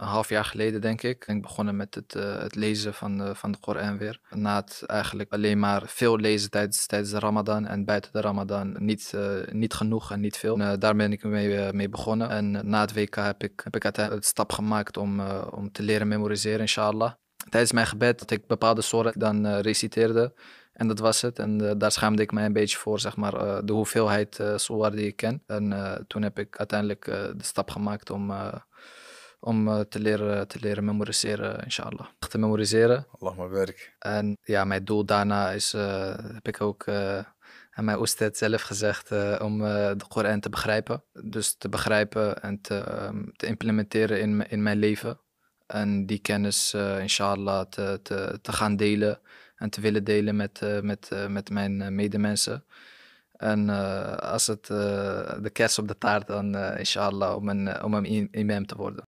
een half jaar geleden, denk ik. Ben ik begonnen met het, eh, het lezen van de, eh, van de Koran weer. Na het eigenlijk alleen maar veel lezen tijdens, de Ramadan en buiten de Ramadan. Niet, eh, niet genoeg en niet veel. daar ben ik mee, mee begonnen. En na het WK heb ik, heb ik uiteindelijk de stap gemaakt om, om te leren memoriseren, inshallah. Tijdens mijn gebed dat ik bepaalde soorten dan reciteerde. En dat was het. En daar schaamde ik mij een beetje voor, zeg maar, de hoeveelheid uh, die ik ken. En toen heb ik uiteindelijk de stap gemaakt om om eh, te, leren, te leren memoriseren, inshallah. Te memoriseren. Allah maar werk. En ja, mijn doel daarna is, eh, heb ik ook eh, aan mijn oestad zelf gezegd, om de Koran te begrijpen. Dus te begrijpen en te, ehm, te implementeren in, in mijn leven. En die kennis, inshallah, te, te, te gaan delen en te willen delen met, met, met mijn medemensen. En als het de kerst op de taart, dan uh, inshallah om een, om een imam te worden.